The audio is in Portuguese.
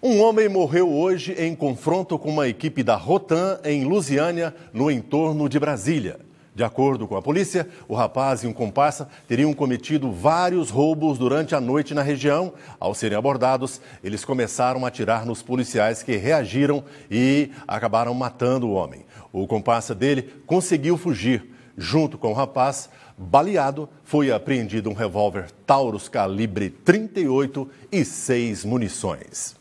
Um homem morreu hoje em confronto com uma equipe da Rotan em Lusiânia, no entorno de Brasília. De acordo com a polícia, o rapaz e um comparsa teriam cometido vários roubos durante a noite na região. Ao serem abordados, eles começaram a atirar nos policiais que reagiram e acabaram matando o homem. O comparsa dele conseguiu fugir. Junto com o rapaz, baleado, foi apreendido um revólver Taurus calibre 38 e seis munições.